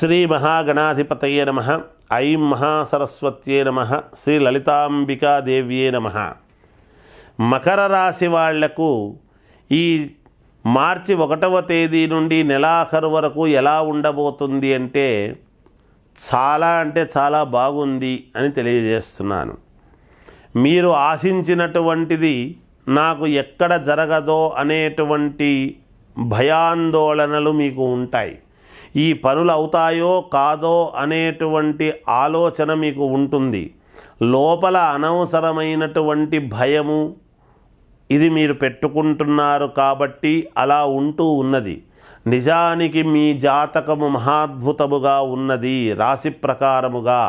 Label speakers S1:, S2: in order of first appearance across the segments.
S1: శ్రీ మహాగణాధిపతయే నమ ఐం మహాసరస్వత్యే నమ శ్రీ లలితాంబికాదేవ్యే నమ మకర రాశి వాళ్లకు ఈ మార్చి ఒకటవ తేదీ నుండి నెలాఖరు వరకు ఎలా ఉండబోతుంది అంటే చాలా అంటే చాలా బాగుంది అని తెలియజేస్తున్నాను మీరు ఆశించినటువంటిది నాకు ఎక్కడ జరగదో అనేటువంటి భయాందోళనలు మీకు ఉంటాయి ఈ పనులు అవుతాయో కాదో అనేటువంటి ఆలోచన మీకు ఉంటుంది లోపల అనవసరమైనటువంటి భయము ఇది మీరు పెట్టుకుంటున్నారు కాబట్టి అలా ఉంటూ ఉన్నది నిజానికి మీ జాతకము మహాద్భుతముగా ఉన్నది రాశి ప్రకారముగా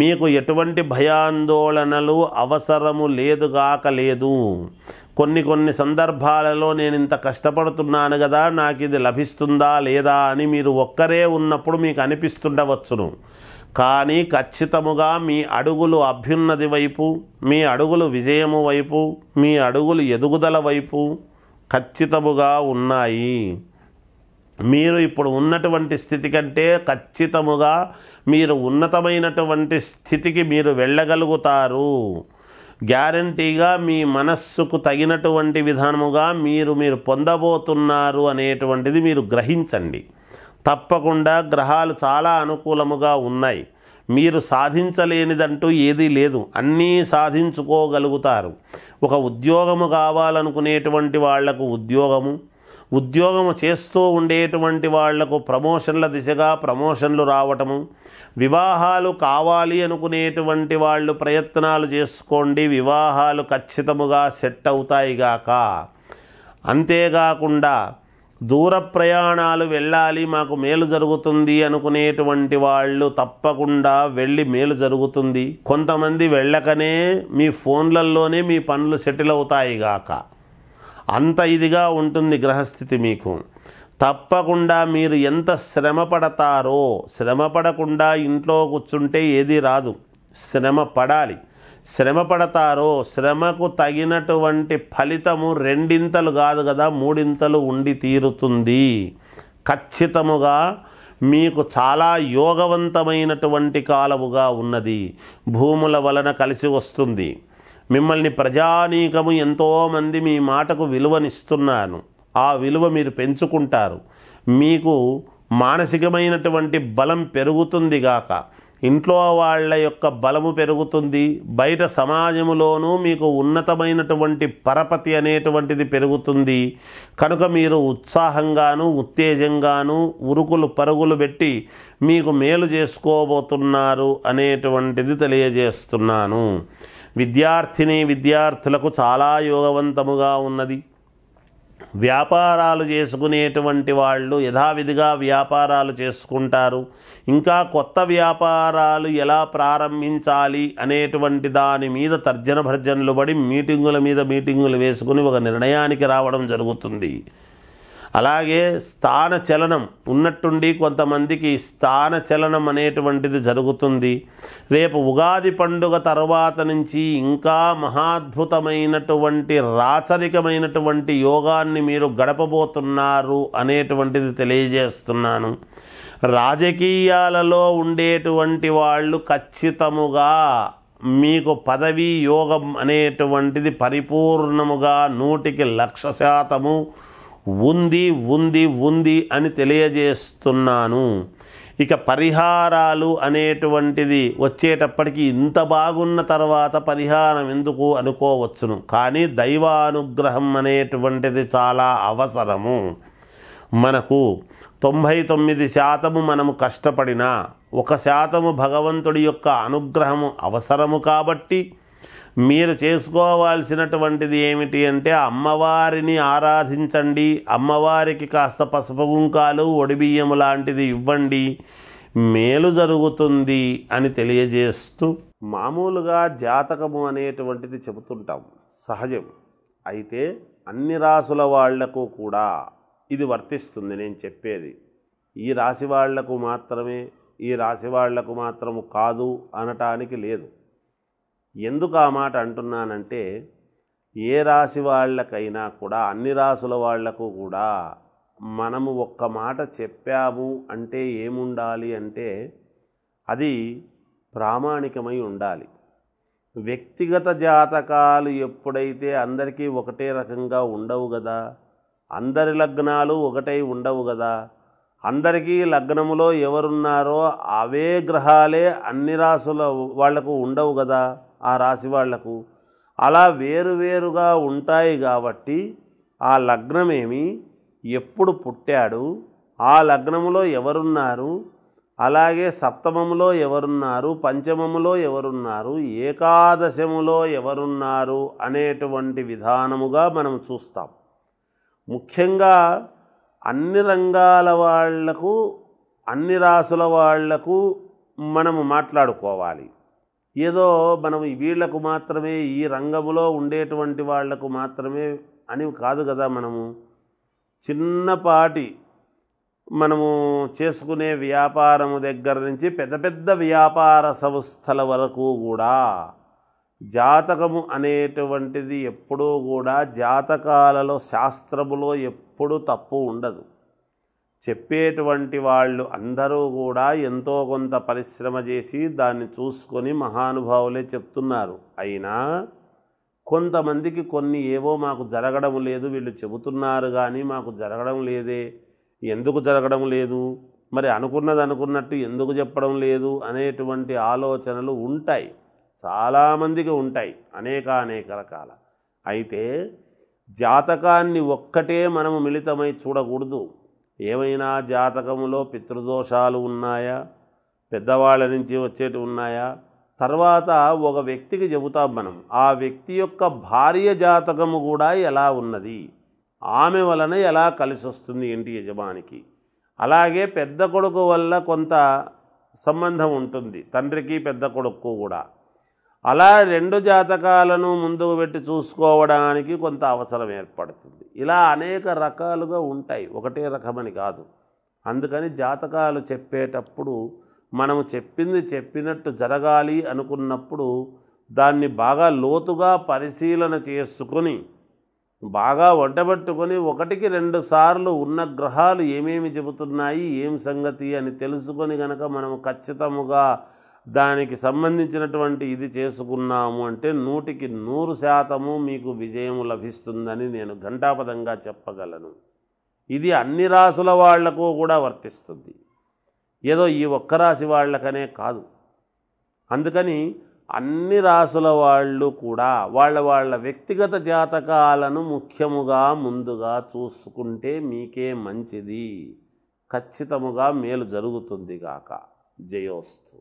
S1: మీకు ఎటువంటి భయాందోళనలు అవసరము లేదు లేదు కొన్ని కొన్ని సందర్భాలలో నేను ఇంత కష్టపడుతున్నాను కదా నాకు ఇది లభిస్తుందా లేదా అని మీరు ఒక్కరే ఉన్నప్పుడు మీకు అనిపిస్తుండవచ్చును కానీ ఖచ్చితముగా మీ అడుగులు అభ్యున్నతి వైపు మీ అడుగులు విజయము వైపు మీ అడుగులు ఎదుగుదల వైపు ఖచ్చితముగా ఉన్నాయి మీరు ఇప్పుడు ఉన్నటువంటి స్థితి కంటే ఖచ్చితముగా మీరు ఉన్నతమైనటువంటి స్థితికి మీరు వెళ్ళగలుగుతారు గ్యారంటీగా మీ మనస్సుకు తగినటువంటి విధానముగా మీరు మీరు పొందబోతున్నారు అనేటువంటిది మీరు గ్రహించండి తప్పకుండా గ్రహాలు చాలా అనుకూలముగా ఉన్నాయి మీరు సాధించలేనిదంటూ ఏదీ లేదు అన్నీ సాధించుకోగలుగుతారు ఒక ఉద్యోగము కావాలనుకునేటువంటి వాళ్లకు ఉద్యోగము ఉద్యోగం చేస్తూ ఉండేటువంటి వాళ్లకు ప్రమోషన్ల దిశగా ప్రమోషన్లు రావటము వివాహాలు కావాలి అనుకునేటువంటి వాళ్ళు ప్రయత్నాలు చేసుకోండి వివాహాలు ఖచ్చితముగా సెట్ అవుతాయి గాక అంతేకాకుండా దూర ప్రయాణాలు వెళ్ళాలి మాకు మేలు జరుగుతుంది అనుకునేటువంటి వాళ్ళు తప్పకుండా వెళ్ళి మేలు జరుగుతుంది కొంతమంది వెళ్ళకనే మీ ఫోన్లలోనే మీ పనులు సెటిల్ అవుతాయి గాక అంత ఇదిగా ఉంటుంది గ్రహస్థితి మీకు తప్పకుండా మీరు ఎంత శ్రమ పడతారో శ్రమ పడకుండా ఇంట్లో కూర్చుంటే ఏది రాదు శ్రమ పడాలి శ్రమ పడతారో శ్రమకు తగినటువంటి ఫలితము రెండింతలు కాదు కదా మూడింతలు ఉండి తీరుతుంది ఖచ్చితముగా మీకు చాలా యోగవంతమైనటువంటి కాలముగా ఉన్నది భూముల వలన కలిసి వస్తుంది మిమ్మల్ని ప్రజానీకము ఎంతోమంది మీ మాటకు విలువనిస్తున్నాను ఆ విలువ మీరు పెంచుకుంటారు మీకు మానసికమైనటువంటి బలం పెరుగుతుంది గాక ఇంట్లో వాళ్ళ యొక్క బలము పెరుగుతుంది బయట సమాజములోనూ మీకు ఉన్నతమైనటువంటి పరపతి అనేటువంటిది పెరుగుతుంది కనుక మీరు ఉత్సాహంగాను ఉత్తేజంగాను ఉరుకులు పరుగులు పెట్టి మీకు మేలు చేసుకోబోతున్నారు అనేటువంటిది తెలియజేస్తున్నాను విద్యార్థిని విద్యార్థులకు చాలా యోగవంతముగా ఉన్నది వ్యాపారాలు చేసుకునేటువంటి వాళ్ళు యథావిధిగా వ్యాపారాలు చేసుకుంటారు ఇంకా కొత్త వ్యాపారాలు ఎలా ప్రారంభించాలి అనేటువంటి దాని మీద తర్జన భర్జనలు పడి మీటింగుల మీద మీటింగులు వేసుకుని ఒక నిర్ణయానికి రావడం జరుగుతుంది అలాగే స్థాన చలనం ఉన్నట్టుండి కొంతమందికి స్థాన చలనం అనేటువంటిది జరుగుతుంది రేపు ఉగాది పండుగ తర్వాత నుంచి ఇంకా మహాద్భుతమైనటువంటి రాచరికమైనటువంటి యోగాన్ని మీరు గడపబోతున్నారు అనేటువంటిది తెలియజేస్తున్నాను రాజకీయాలలో ఉండేటువంటి వాళ్ళు ఖచ్చితముగా మీకు పదవీ యోగం అనేటువంటిది పరిపూర్ణముగా నూటికి లక్ష శాతము ఉంది ఉంది ఉంది అని తెలియజేస్తున్నాను ఇక పరిహారాలు అనేటువంటిది వచ్చేటప్పటికి ఇంత బాగున్న తర్వాత పరిహారం ఎందుకు అనుకోవచ్చును కానీ దైవానుగ్రహం అనేటువంటిది చాలా అవసరము మనకు తొంభై తొమ్మిది శాతము మనము కష్టపడినా ఒక శాతము భగవంతుడి యొక్క అనుగ్రహము అవసరము కాబట్టి మీరు చేసుకోవాల్సినటువంటిది ఏమిటి అంటే అమ్మవారిని ఆరాధించండి అమ్మవారికి కాస్త పసుపు గుంకాలు ఒడిబియ్యము లాంటిది ఇవ్వండి మేలు జరుగుతుంది అని తెలియజేస్తూ మామూలుగా జాతకము అనేటువంటిది చెబుతుంటాం సహజం అయితే అన్ని రాసుల వాళ్లకు కూడా ఇది వర్తిస్తుంది నేను చెప్పేది ఈ రాశి వాళ్లకు మాత్రమే ఈ రాశి వాళ్లకు మాత్రము కాదు అనటానికి లేదు ఎందుకు ఆ మాట అంటున్నానంటే ఏ రాశి వాళ్ళకైనా కూడా అన్ని రాసుల వాళ్లకు కూడా మనము ఒక్క మాట చెప్పాము అంటే ఏముండాలి అంటే అది ప్రామాణికమై ఉండాలి వ్యక్తిగత జాతకాలు ఎప్పుడైతే అందరికీ ఒకటే రకంగా ఉండవు కదా అందరి లగ్నాలు ఒకటై ఉండవు కదా అందరికీ లగ్నములో ఎవరున్నారో అవే గ్రహాలే అన్ని రాసుల వాళ్లకు ఉండవు కదా ఆ రాశి వాళ్లకు అలా వేరువేరుగా ఉంటాయి కాబట్టి ఆ లగ్నమేమి ఎప్పుడు పుట్టాడు ఆ లగ్నములో ఎవరున్నారు అలాగే సప్తమములో ఎవరున్నారు పంచమములో ఎవరున్నారు ఏకాదశములో ఎవరున్నారు అనేటువంటి విధానముగా మనం చూస్తాం ముఖ్యంగా అన్ని రంగాల వాళ్లకు అన్ని రాసుల వాళ్లకు మనము మాట్లాడుకోవాలి ఏదో మనం వీళ్లకు మాత్రమే ఈ రంగములో ఉండేటువంటి వాళ్లకు మాత్రమే అని కాదు కదా మనము చిన్నపాటి మనము చేసుకునే వ్యాపారము దగ్గర నుంచి పెద్ద పెద్ద వ్యాపార సంస్థల వరకు కూడా జాతకము అనేటువంటిది ఎప్పుడూ కూడా జాతకాలలో శాస్త్రములో ఎప్పుడూ తప్పు ఉండదు చెప్పేటువంటి వాళ్ళు అందరూ కూడా ఎంతో కొంత పరిశ్రమ చేసి దాన్ని చూసుకొని మహానుభావులే చెప్తున్నారు అయినా కొంతమందికి కొన్ని ఏవో మాకు జరగడం లేదు వీళ్ళు చెబుతున్నారు కానీ మాకు జరగడం లేదే ఎందుకు జరగడం లేదు మరి అనుకున్నది అనుకున్నట్టు ఎందుకు చెప్పడం లేదు అనేటువంటి ఆలోచనలు ఉంటాయి చాలామందికి ఉంటాయి అనేక అనేక రకాల అయితే జాతకాన్ని ఒక్కటే మనము మిళితమై చూడకూడదు ఏమైనా జాతకములో పితృదోషాలు ఉన్నాయా పెద్దవాళ్ళ నుంచి వచ్చేటి ఉన్నాయా తర్వాత ఒక వ్యక్తికి చెబుతాం మనం ఆ వ్యక్తి యొక్క భార్య జాతకము కూడా ఎలా ఉన్నది ఆమె వలన ఎలా కలిసి వస్తుంది ఇంటి యజమానికి అలాగే పెద్ద కొడుకు వల్ల కొంత సంబంధం ఉంటుంది తండ్రికి పెద్ద కొడుకు కూడా అలా రెండు జాతకాలను ముందుకు పెట్టి చూసుకోవడానికి కొంత అవసరం ఏర్పడుతుంది ఇలా అనేక రకాలుగా ఉంటాయి ఒకటే రకమని కాదు అందుకని జాతకాలు చెప్పేటప్పుడు మనము చెప్పింది చెప్పినట్టు జరగాలి అనుకున్నప్పుడు దాన్ని బాగా లోతుగా పరిశీలన చేసుకొని బాగా వంటబెట్టుకొని ఒకటికి రెండు సార్లు ఉన్న గ్రహాలు ఏమేమి చెబుతున్నాయి ఏం సంగతి అని తెలుసుకొని గనక మనము ఖచ్చితముగా దానికి సంబంధించినటువంటి ఇది చేసుకున్నాము అంటే నూటికి నూరు శాతము మీకు విజయం లభిస్తుందని నేను ఘంటాపదంగా చెప్పగలను ఇది అన్ని రాసుల వాళ్లకు కూడా వర్తిస్తుంది ఏదో ఈ ఒక్క రాశి వాళ్ళకనే కాదు అందుకని అన్ని రాసుల వాళ్ళు కూడా వాళ్ళ వాళ్ళ వ్యక్తిగత జాతకాలను ముఖ్యముగా ముందుగా చూసుకుంటే మీకే మంచిది ఖచ్చితముగా మేలు జరుగుతుంది కాక జయోస్తు